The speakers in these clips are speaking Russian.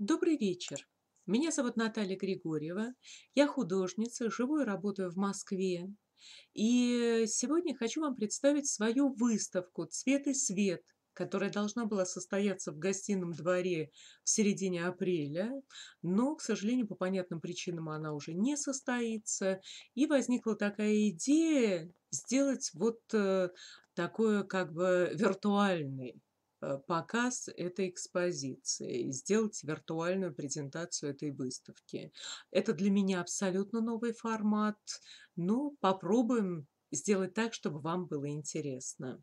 Добрый вечер. Меня зовут Наталья Григорьева. Я художница, живу и работаю в Москве. И сегодня хочу вам представить свою выставку «Цвет и свет», которая должна была состояться в гостином дворе в середине апреля, но, к сожалению, по понятным причинам она уже не состоится. И возникла такая идея сделать вот э, такое как бы виртуальный Э, показ этой экспозиции, сделать виртуальную презентацию этой выставки. Это для меня абсолютно новый формат. Ну, попробуем сделать так, чтобы вам было интересно.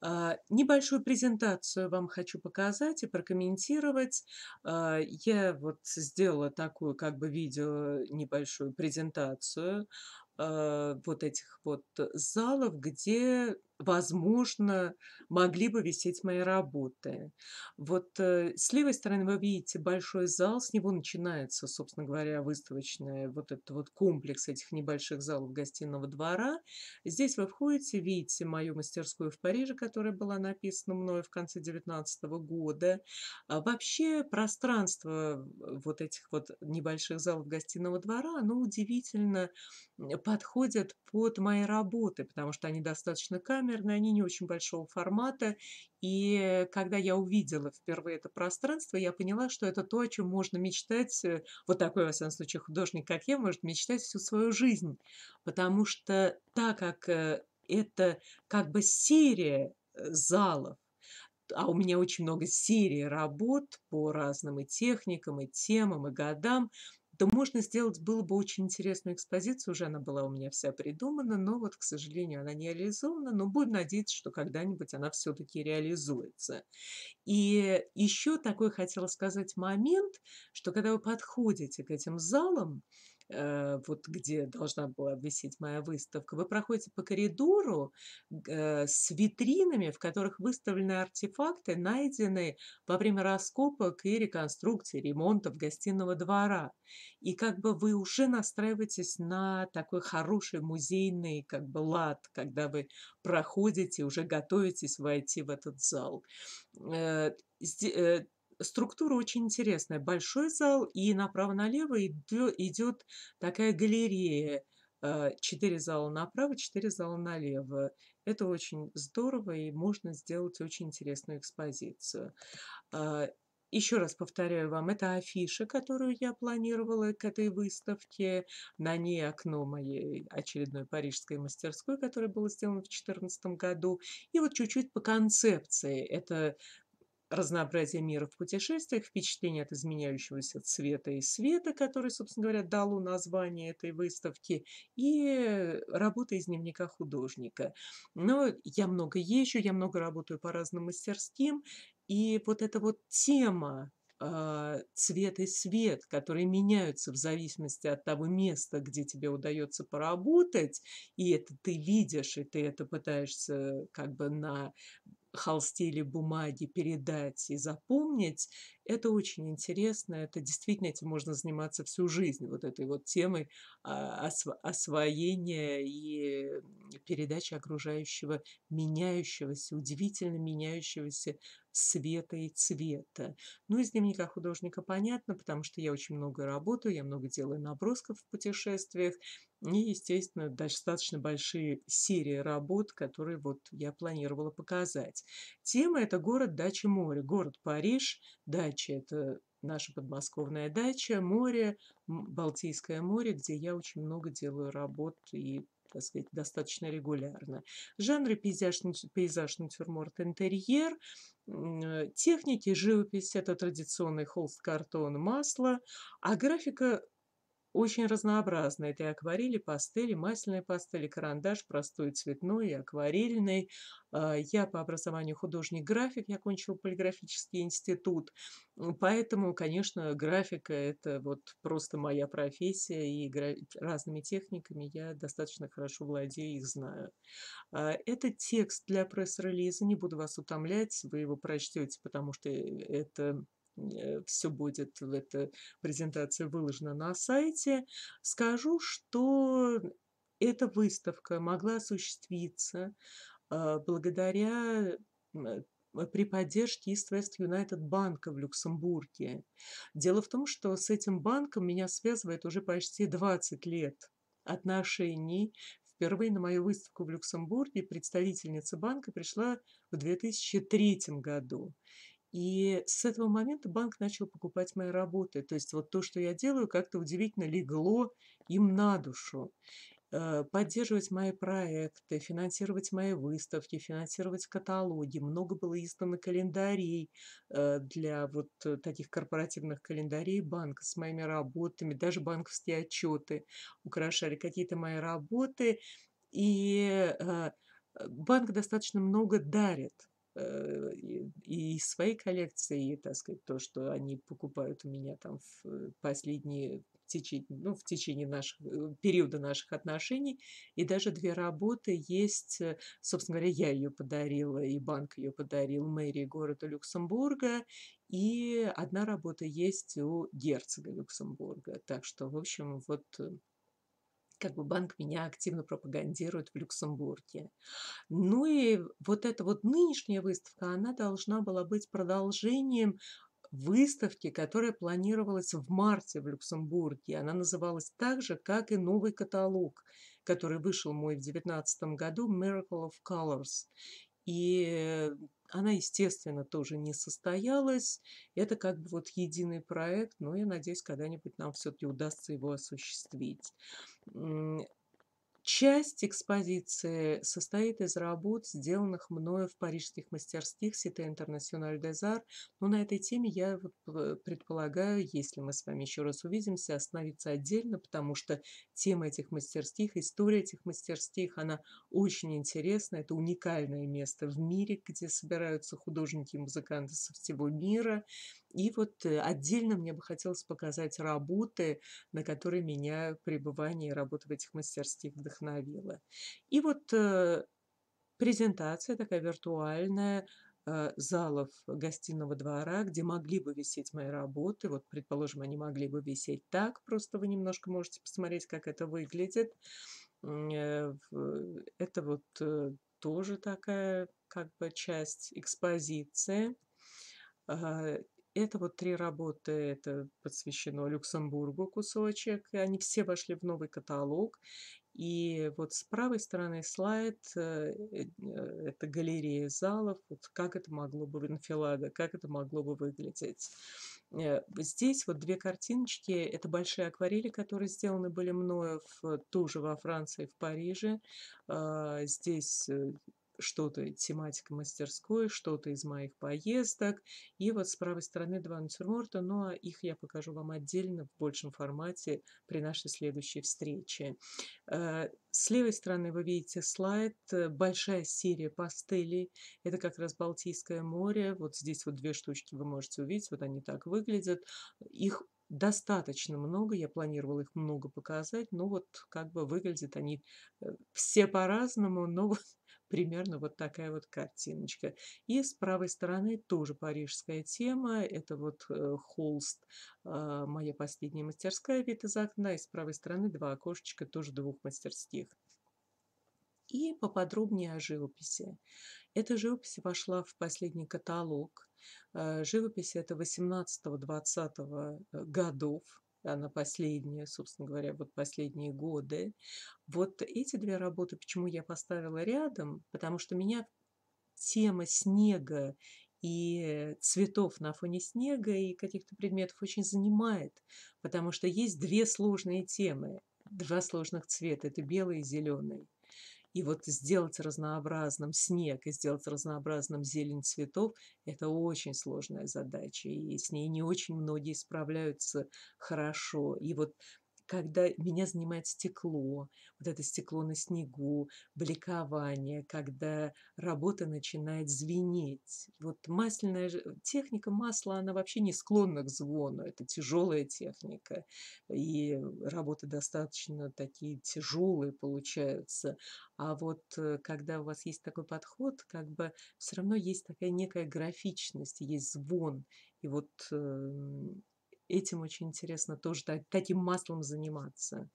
А, небольшую презентацию вам хочу показать и прокомментировать. А, я вот сделала такую как бы видео небольшую презентацию а, вот этих вот залов, где возможно, могли бы висеть мои работы. Вот э, с левой стороны вы видите большой зал, с него начинается, собственно говоря, выставочная вот этот вот комплекс этих небольших залов гостиного двора. Здесь вы входите, видите мою мастерскую в Париже, которая была написана мною в конце 19 года. А вообще пространство вот этих вот небольших залов гостиного двора, оно удивительно подходит под мои работы, потому что они достаточно камерные, камерные, они не очень большого формата. И когда я увидела впервые это пространство, я поняла, что это то, о чем можно мечтать, э, вот такой, во всяком случае, художник, как я, может мечтать всю свою жизнь. Потому что так как э, это как бы серия э, залов, а у меня очень много серий работ по разным и техникам, и темам, и годам то можно сделать было бы очень интересную экспозицию, уже она была у меня вся придумана, но вот, к сожалению, она не реализована, но будем надеяться, что когда-нибудь она все-таки реализуется. И еще такой хотела сказать момент, что когда вы подходите к этим залам, Э, вот где должна была висеть моя выставка, вы проходите по коридору э, с витринами, в которых выставлены артефакты, найденные во время раскопок и реконструкции, ремонтов гостиного двора. И как бы вы уже настраиваетесь на такой хороший музейный как бы лад, когда вы проходите, уже готовитесь войти в этот зал э, структура очень интересная. Большой зал, и направо-налево идет такая галерея. Э, четыре зала направо, четыре зала налево. Это очень здорово, и можно сделать очень интересную экспозицию. Э, еще раз повторяю вам, это афиша, которую я планировала к этой выставке. На ней окно моей очередной парижской мастерской, которая была сделана в 2014 году. И вот чуть-чуть по концепции. Это разнообразие мира в путешествиях, впечатление от изменяющегося цвета и света, который, собственно говоря, дало название этой выставки, и э, работа из дневника художника. Но я много езжу, я много работаю по разным мастерским, и вот эта вот тема а, цвет и свет, которые меняются в зависимости от того места, где тебе удается поработать, и это ты видишь, и ты это пытаешься как бы на холсте или бумаге передать и запомнить, это очень интересно, это действительно этим можно заниматься всю жизнь, вот этой вот темой а, осво освоения и передачи окружающего меняющегося, удивительно меняющегося света и цвета. Ну, из дневника художника понятно, потому что я очень много работаю, я много делаю набросков в путешествиях, и, естественно, достаточно большие серии работ, которые вот я планировала показать. Тема – это город, дача, море. Город Париж, дача, дача – это наша подмосковная дача, море, Балтийское море, где я очень много делаю работ и так сказать, достаточно регулярно. Жанры пейзаж, пейзаж, натюрморт, интерьер, э, техники, живопись, это традиционный холст, картон, масло, а графика очень разнообразные для акварели, пастели, масляные пастели, карандаш, простой цветной и акварельный. А, я по образованию художник-график, я кончила полиграфический институт, поэтому, конечно, графика – это вот просто моя профессия, и разными техниками я достаточно хорошо владею и знаю. А, это текст для пресс-релиза, не буду вас утомлять, вы его прочтете, потому что э, это Э, все будет в эта презентация выложена на сайте, скажу, что эта выставка могла осуществиться а, благодаря э, при поддержке East West United банка в Люксембурге. Дело в том, что с этим банком меня связывает уже почти 20 лет отношений. Впервые на мою выставку в Люксембурге представительница банка пришла в 2003 году. И с этого момента банк начал покупать мои работы. То есть вот то, что я делаю, как-то удивительно легло им на душу. Э, поддерживать мои проекты, финансировать мои выставки, финансировать каталоги. Много было издано календарей э, для вот таких корпоративных календарей банка с моими работами. Даже банковские отчеты украшали какие-то мои работы. И э, банк достаточно много дарит Э, и, и своей коллекции, и, так сказать, то, что они покупают у меня там в э, последние в течение, ну, в течение наших, э, периода наших отношений. И даже две работы есть, собственно говоря, я ее подарила, и банк ее подарил мэрии города Люксембурга, и одна работа есть у герцога Люксембурга. Так что, в общем, вот как бы банк меня активно пропагандирует в Люксембурге. Ну и вот эта вот нынешняя выставка, она должна была быть продолжением выставки, которая планировалась в марте в Люксембурге. Она называлась так же, как и новый каталог, который вышел мой в 2019 году «Miracle of Colors». И она, естественно, тоже не состоялась. Это как бы вот единый проект, но я надеюсь, когда-нибудь нам все-таки удастся его осуществить. Часть экспозиции состоит из работ, сделанных мною в парижских мастерских Сите Интернациональ Дезар, но на этой теме я э, предполагаю, если мы с вами еще раз увидимся, остановиться отдельно, потому что тема этих мастерских, история этих мастерских, она очень интересна, это уникальное место в мире, где собираются художники и музыканты со всего мира, и вот э, отдельно мне бы хотелось показать работы, на которые меня пребывание и работа в этих мастерских вдохновляет вдохновила. И вот э, презентация такая виртуальная, э, залов гостиного двора, где могли бы висеть мои работы. Вот, предположим, они могли бы висеть так, просто вы немножко можете посмотреть, как это выглядит. Э, это вот тоже такая как бы часть экспозиции. А, это вот три работы, это посвящено Люксембургу кусочек. Они все вошли в новый каталог. И вот с правой стороны слайд э, – э, э, это галерея залов, вот как это могло бы, инфилада, как это могло бы выглядеть. Здесь вот две картиночки – это большие акварели, которые сделаны были мною в, тоже во Франции, в Париже. А, здесь что-то тематика мастерской, что-то из моих поездок. И вот с правой стороны два натюрморта, ну а их я покажу вам отдельно в большем формате при нашей следующей встрече. Э, с левой стороны вы видите слайд, э, большая серия пастелей, это как раз Балтийское море, вот здесь вот две штучки вы можете увидеть, вот они так выглядят, их достаточно много, я планировала их много показать, но вот как бы выглядят они э, все по-разному, но вот примерно вот такая вот картиночка. И с правой стороны тоже парижская тема, это вот э, холст а, «Моя последняя мастерская» вид из окна, и с правой стороны два окошечка тоже двух мастерских. И поподробнее о живописи. Эта живопись вошла в последний каталог Э, живопись это 18-20 э, годов, она последняя, собственно говоря, вот последние годы. Вот эти две работы, почему я поставила рядом, потому что меня тема снега и э, цветов на фоне снега и каких-то предметов очень занимает, потому что есть две сложные темы, два сложных цвета, это белый и зеленый. И вот сделать разнообразным снег и сделать разнообразным зелень цветов – это очень сложная задача, и с ней не очень многие справляются хорошо. И вот когда меня занимает стекло, вот это стекло на снегу, бликование, когда работа начинает звенеть. Вот масляная э, техника масла, она вообще не склонна к звону, это тяжелая техника, и работы достаточно такие тяжелые получаются. А вот э, когда у вас есть такой подход, как бы все равно есть такая некая графичность, есть звон, и вот эм, этим очень интересно тоже таким маслом заниматься.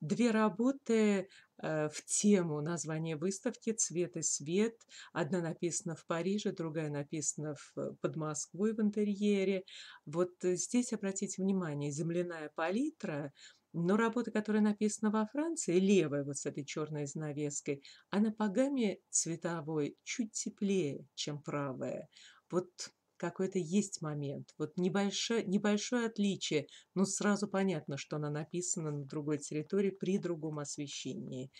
Две работы э, в тему название выставки «Цвет и свет». Одна написана в Париже, другая написана в, э, под Москвой в интерьере. Вот здесь обратите внимание, земляная палитра но работа, которая написана во Франции, левая, вот с этой черной занавеской, она по гамме цветовой чуть теплее, чем правая. Вот какой-то есть момент. Вот небольшое, небольшое отличие, но сразу понятно, что она написана на другой территории при другом освещении.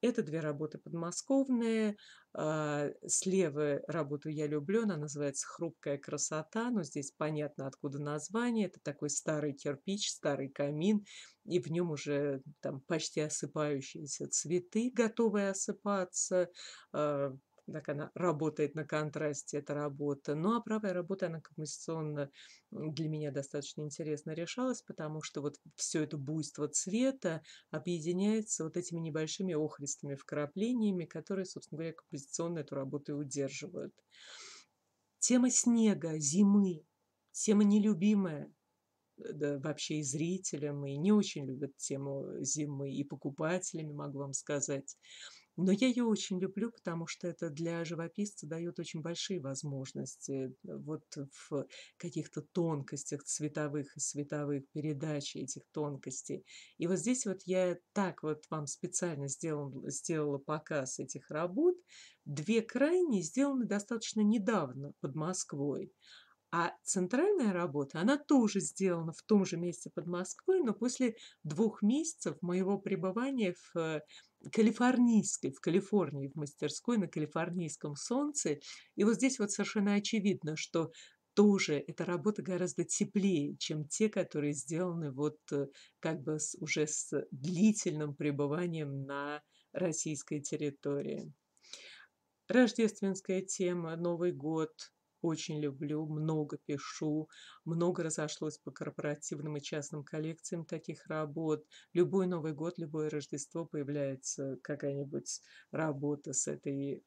Это две работы подмосковные. А, Слева работу я люблю, она называется «Хрупкая красота», но здесь понятно, откуда название. Это такой старый кирпич, старый камин, и в нем уже там почти осыпающиеся цветы, готовые осыпаться, а, так она работает на контрасте, эта работа. Ну, а правая работа, она композиционно для меня достаточно интересно решалась, потому что вот все это буйство цвета объединяется вот этими небольшими охристыми вкраплениями, которые, собственно говоря, композиционно эту работу и удерживают. Тема снега, зимы, тема нелюбимая э, – да, вообще и зрителям, и не очень любят тему э, зимы, и покупателями, могу вам сказать. Но я ее очень люблю, потому что это для живописца дает очень большие возможности э, вот в каких-то тонкостях цветовых и световых передач этих тонкостей. И вот здесь вот я так вот вам специально сделал, сделала показ этих работ. Две крайние сделаны достаточно недавно под Москвой. А центральная работа, она тоже сделана в том же месте под Москвой, но после двух месяцев моего пребывания в э, калифорнийской, в Калифорнии, в мастерской на калифорнийском солнце. И вот здесь вот совершенно очевидно, что тоже эта работа гораздо теплее, чем те, которые сделаны вот э, как бы с, уже с длительным пребыванием на российской территории. Рождественская тема, Новый год – очень люблю, много пишу, много разошлось по корпоративным и частным коллекциям таких работ. Любой Новый год, любое Рождество появляется какая-нибудь работа с этой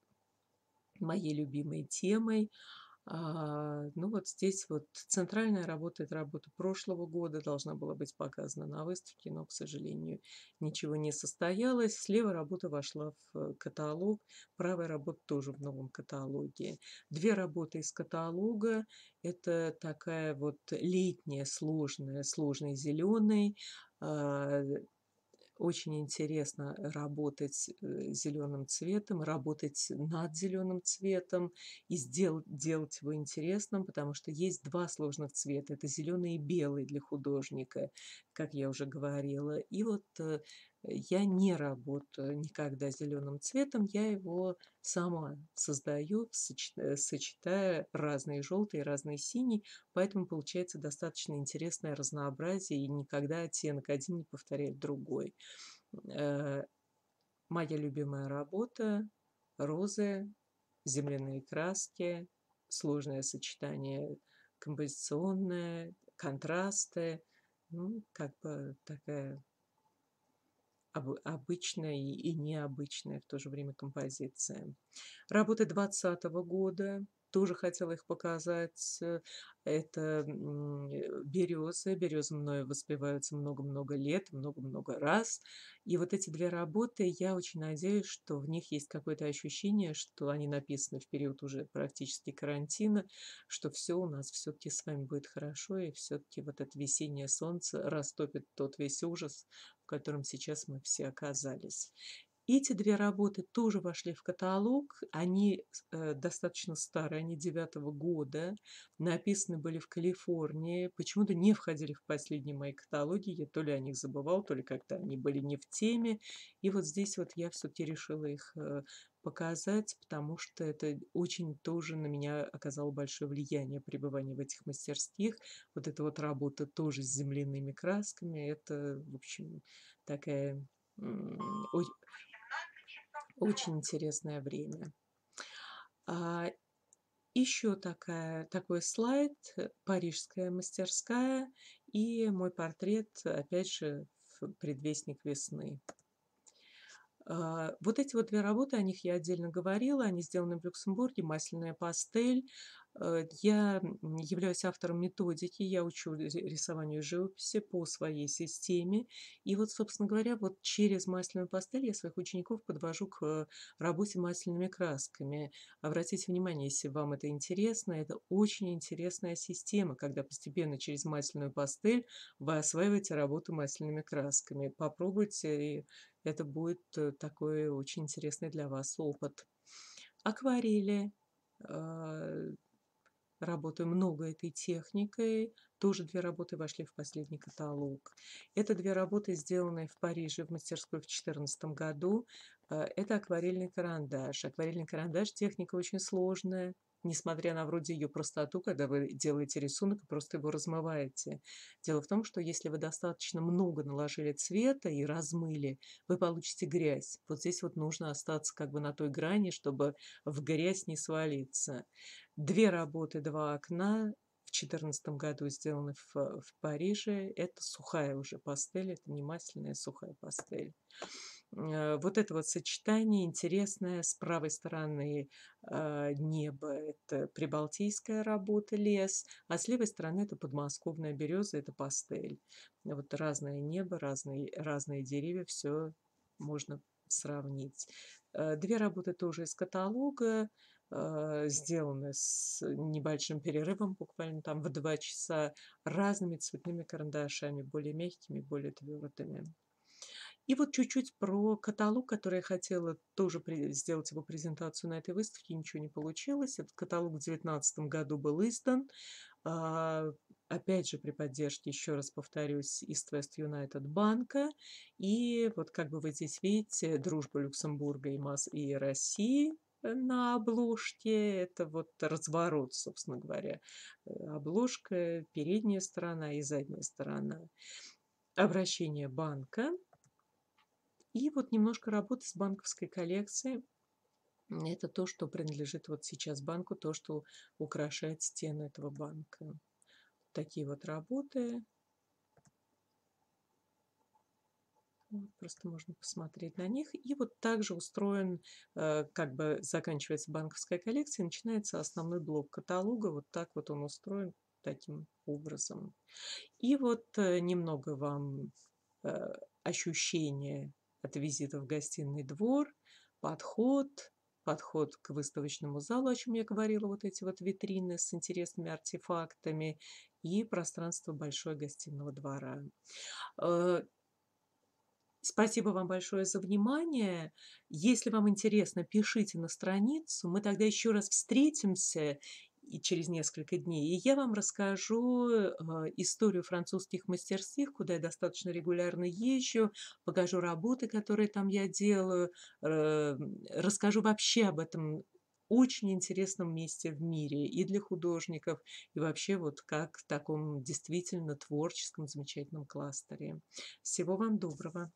моей любимой темой. А, ну вот здесь вот центральная работа, это работа прошлого года, должна была быть показана на выставке, но, к сожалению, ничего не состоялось. Слева работа вошла в каталог, правая работа тоже в новом каталоге. Две работы из каталога, это такая вот летняя, сложная, сложный зеленый, а, очень интересно работать э, зеленым цветом, работать над зеленым цветом и сделать, делать его интересным, потому что есть два сложных цвета. Это зеленый и белый для художника, как я уже говорила. И вот э, я не работаю никогда зеленым цветом, я его сама создаю, э, сочетая разные желтые, разные синие, поэтому получается достаточно интересное разнообразие, и никогда оттенок один не повторяет другой. Э, моя любимая работа – розы, земляные краски, сложное сочетание композиционное, контрасты, ну, как бы такая обычная и необычная в то же время композиция. Работы 2020 года тоже хотела их показать. Это э, березы. Березы мною воспеваются много-много лет, много-много раз. И вот эти две работы, я очень надеюсь, что в них есть какое-то ощущение, что они написаны в период уже практически карантина, что все у нас все-таки с вами будет хорошо, и все-таки вот это весеннее солнце растопит тот весь ужас, в котором сейчас мы все оказались. Эти две работы тоже вошли в каталог. Они э, достаточно старые, они девятого года, написаны были в Калифорнии. Почему-то не входили в последние мои каталоги. Я то ли о них забывал, то ли как-то они были не в теме. И вот здесь вот я все-таки решила их э, показать, потому что это очень тоже на меня оказало большое влияние пребывание в этих мастерских. Вот эта вот работа тоже с земляными красками, это, в общем, такая очень интересное время. А, Еще такая, такой слайд э, «Парижская мастерская» и мой портрет, опять же, «Предвестник весны». А, вот эти вот две работы, о них я отдельно говорила, они сделаны в Люксембурге, масляная пастель, Э, я являюсь автором методики, я учу рисованию живописи по своей системе. И вот, собственно говоря, вот через масляную пастель я своих учеников подвожу к э, работе масляными красками. Обратите внимание, если вам это интересно, это очень интересная система, когда постепенно через масляную пастель вы осваиваете работу масляными красками. Попробуйте, и это будет э, такой очень интересный для вас опыт. Акварели, а, работаю много этой техникой. Тоже две работы вошли в последний каталог. Это две работы, сделанные в Париже в мастерской в 2014 году. Э, это акварельный карандаш. Акварельный карандаш – техника очень сложная, несмотря на вроде ее простоту, когда вы делаете рисунок и просто его размываете. Дело в том, что если вы достаточно много наложили цвета и размыли, вы получите грязь. Вот здесь вот нужно остаться как бы на той грани, чтобы в грязь не свалиться. Две работы, два окна, в 2014 году сделаны в, в Париже. Это сухая уже пастель, это не масляная, а сухая пастель. Э, вот это вот сочетание интересное с правой стороны а, неба это прибалтийская работа лес, а с левой стороны это подмосковная береза, это пастель. Вот разное небо, разные, разные деревья, все можно сравнить. Э, две работы тоже из каталога, э, сделаны с небольшим перерывом, буквально там в два часа, разными цветными карандашами, более мягкими, более твердыми. И вот чуть-чуть про каталог, который я хотела тоже сделать его презентацию на этой выставке, ничего не получилось. Этот каталог в 2019 году был издан, а, опять же при поддержке, еще раз повторюсь, East West United банка. И вот как бы вы здесь видите, дружба Люксембурга и, Мас и России э, на обложке. Это вот разворот, собственно говоря. Э, обложка, передняя сторона и задняя сторона. Обращение банка – и вот немножко работы с банковской коллекцией. Это то, что принадлежит вот сейчас банку, то, что украшает стену этого банка. Такие вот работы. просто можно посмотреть на них. И вот также устроен, э, как бы заканчивается банковская коллекция, начинается основной блок каталога. Вот так вот он устроен таким образом. И вот э, немного вам э, ощущение от визита в гостиный двор, подход, подход к выставочному залу, о чем я говорила, вот эти вот витрины с интересными артефактами и пространство большой гостиного двора. Э, спасибо вам большое за внимание. Если вам интересно, пишите на страницу. Мы тогда еще раз встретимся и через несколько дней. И я вам расскажу э, историю французских мастерских, куда я достаточно регулярно езжу, покажу работы, которые там я делаю, э, расскажу вообще об этом очень интересном месте в мире и для художников, и вообще вот как в таком действительно творческом, замечательном кластере. Всего вам доброго!